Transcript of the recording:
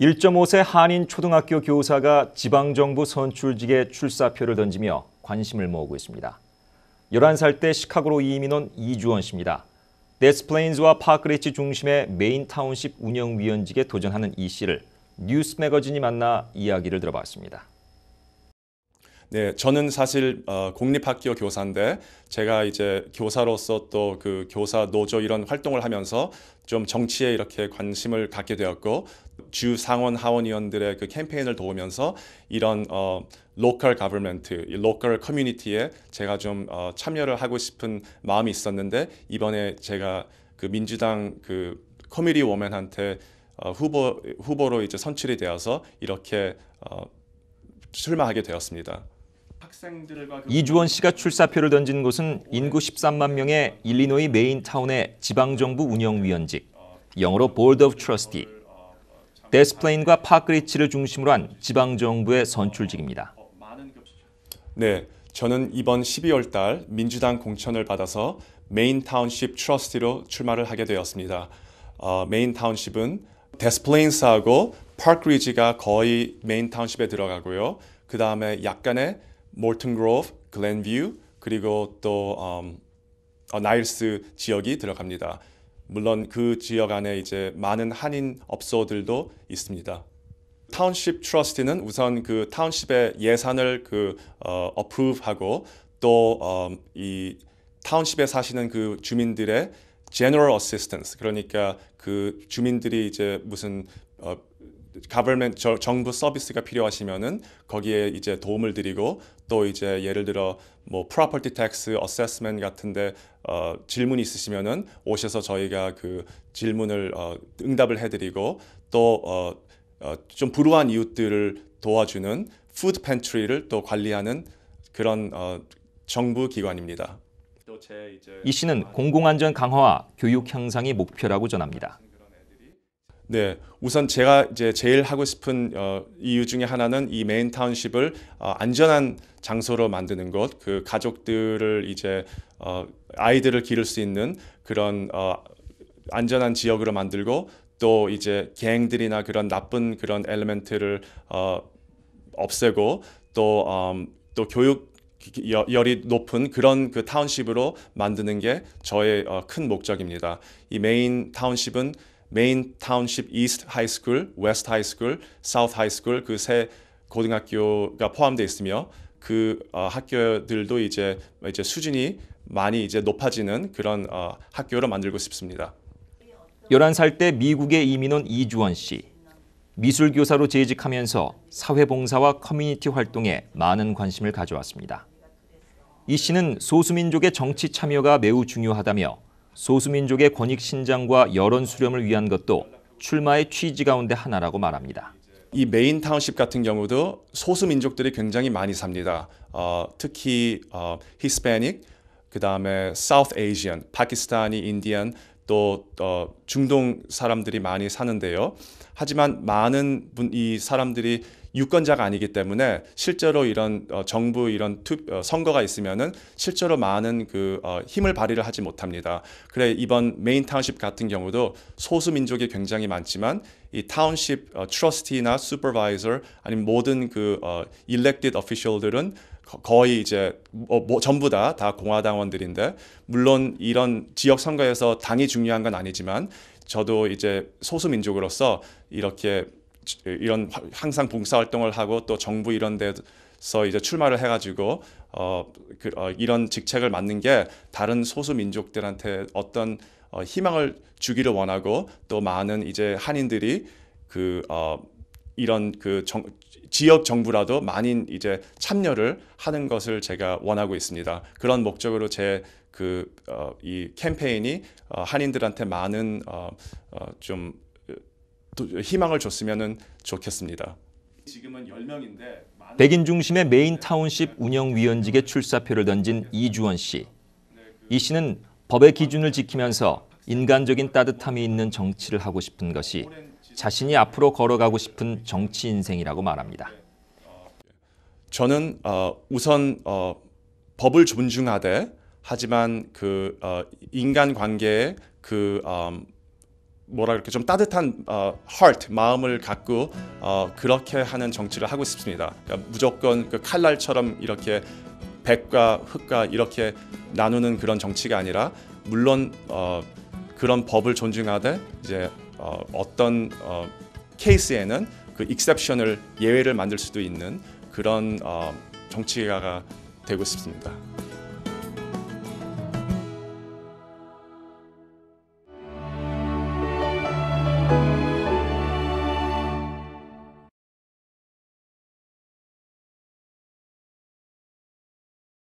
1.5세 한인 초등학교 교사가 지방정부 선출직에 출사표를 던지며 관심을 모으고 있습니다. 11살 때 시카고로 이민 온 이주원 씨입니다. 데스플레인즈와 파크리치 중심의 메인타운십 운영위원직에 도전하는 이 씨를 뉴스 매거진이 만나 이야기를 들어봤습니다. 네, 저는 사실 어, 공립학교 교사인데 제가 이제 교사로서 또 그 교사 노조 이런 활동을 하면서 좀 정치에 이렇게 관심을 갖게 되었고 주 상원 하원의원들의 그 캠페인을 도우면서 이런 어, 로컬 가버먼트, 로컬 커뮤니티에 제가 좀 어, 참여를 하고 싶은 마음이 있었는데 이번에 제가 그 민주당 그 커뮤니티 워맨한테 어, 후보 후보로 이제 선출이 되어서 이렇게 어, 출마하게 되었습니다. 그 이주원 씨가 출사표를 던진 곳은 인구 13만 명의 일리노이 메인타운의 지방정부 운영위원직, 영어로 Board of Trustee, 데스플레인과 파크리치를 중심으로 한 지방정부의 선출직입니다. 네, 저는 이번 12월 달 민주당 공천을 받아서 메인 타운십 트러스티로 출마를 하게 되었습니다. 어, 메인 타운십은 데스플레인스하고 파크리지가 거의 메인 타운십에 들어가고요. 그 다음에 약간의 몰튼 그로브, 글랜뷰 그리고 또 음, 어, 나일스 지역이 들어갑니다. 물론 그 지역 안에 이제 많은 한인 업소들도 있습니다. 타운십 트러스티는 우선 그 타운십의 예산을 그 어, 프브하고 또이 어, 타운십에 사시는 그 주민들의 general a 그러니까 그 주민들이 이제 무슨 어, 가벌멘 정부 서비스가 필요하시면은 거기에 이제 도움을 드리고 또 이제 예를 들어 뭐 프로퍼티 텍스 어세스먼 같은데 어, 질문이 있으시면은 오셔서 저희가 그 질문을 어, 응답을 해드리고 또좀 어, 어, 불우한 이웃들을 도와주는 푸드 팬트리를 또 관리하는 그런 어, 정부 기관입니다. 이 씨는 아, 공공안전 강화와 교육 향상이 목표라고 전합니다. 네, 우선 제가 이제 제일 하고 싶은 어, 이유 중에 하나는 이 메인 타운십을 어, 안전한 장소로 만드는 것, 그 가족들을 이제 어, 아이들을 기를 수 있는 그런 어, 안전한 지역으로 만들고 또 이제 갱들이나 그런 나쁜 그런 엘멘트를 어, 없애고 또, 어, 또 교육 열이 높은 그런 그 타운십으로 만드는 게 저의 어, 큰 목적입니다. 이 메인 타운십은 메인 타운십 이스트 하이스쿨, 웨스트 하이스쿨, 사우스 하이스쿨 그 세 고등학교가 포함되어 있으며 그 어, 학교들도 이제 이제 수준이 많이 이제 높아지는 그런 어, 학교로 만들고 싶습니다. 11살 때 미국에 이민 온 이주원 씨. 미술 교사로 재직하면서 사회 봉사와 커뮤니티 활동에 많은 관심을 가져왔습니다. 이 씨는 소수민족의 정치 참여가 매우 중요하다며 소수민족의 권익 신장과 여론 수렴을 위한 것도 출마의 취지 가운데 하나라고 말합니다. 이 메인 타운십 같은 경우도 소수민족들이 굉장히 많이 삽니다. 어, 특히 어, 히스패닉, 그 다음에 사우스 에이지 파키스탄이 인디언, 또 어, 중동 사람들이 많이 사는데요. 하지만 많은 분, 이 사람들이 유권자가 아니기 때문에 실제로 이런 어, 정부 이런 투, 어, 선거가 있으면은 실제로 많은 그 어, 힘을 발휘를 하지 못합니다. 그래 이번 메인 타운십 같은 경우도 소수 민족이 굉장히 많지만 이 타운십 어, 트러스티나 슈퍼바이저 아니면 모든 그 일렉티드 어, 어피셜들은 거의 이제 어, 뭐, 전부 다 다 공화당원들인데 물론 이런 지역 선거에서 당이 중요한 건 아니지만 저도 이제 소수 민족으로서 이렇게 이런 항상 봉사활동을 하고 또 정부 이런 데서 이제 출마를 해가지고 어, 그, 어, 이런 직책을 맡는 게 다른 소수 민족들한테 어떤 어, 희망을 주기를 원하고 또 많은 이제 한인들이 그 어, 이런 그 정, 지역 정부라도 많이 이제 참여를 하는 것을 제가 원하고 있습니다. 그런 목적으로 제 그이 어, 캠페인이 어, 한인들한테 많은 어, 어, 좀 희망을 줬으면 좋겠습니다. 지금은 10명인데 백인 중심의 메인 타운십 운영위원직에 출사표를 던진 이주원 씨. 이 씨는 법의 기준을 지키면서 인간적인 따뜻함이 있는 정치를 하고 싶은 것이 자신이 앞으로 걸어가고 싶은 정치 인생이라고 말합니다. 저는 어, 우선 어, 법을 존중하되 하지만 그 어, 인간 관계의 그 음, 뭐라 그렇게 좀 따뜻한 어, heart 마음을 갖고 어, 그렇게 하는 정치를 하고 싶습니다. 그러니까 무조건 그 칼날처럼 이렇게 백과 흑과 이렇게 나누는 그런 정치가 아니라 물론 어, 그런 법을 존중하되 이제 어, 어떤 어, 케이스에는 그 익셉션을 예외를 만들 수도 있는 그런 어, 정치가가 되고 싶습니다. Thank you.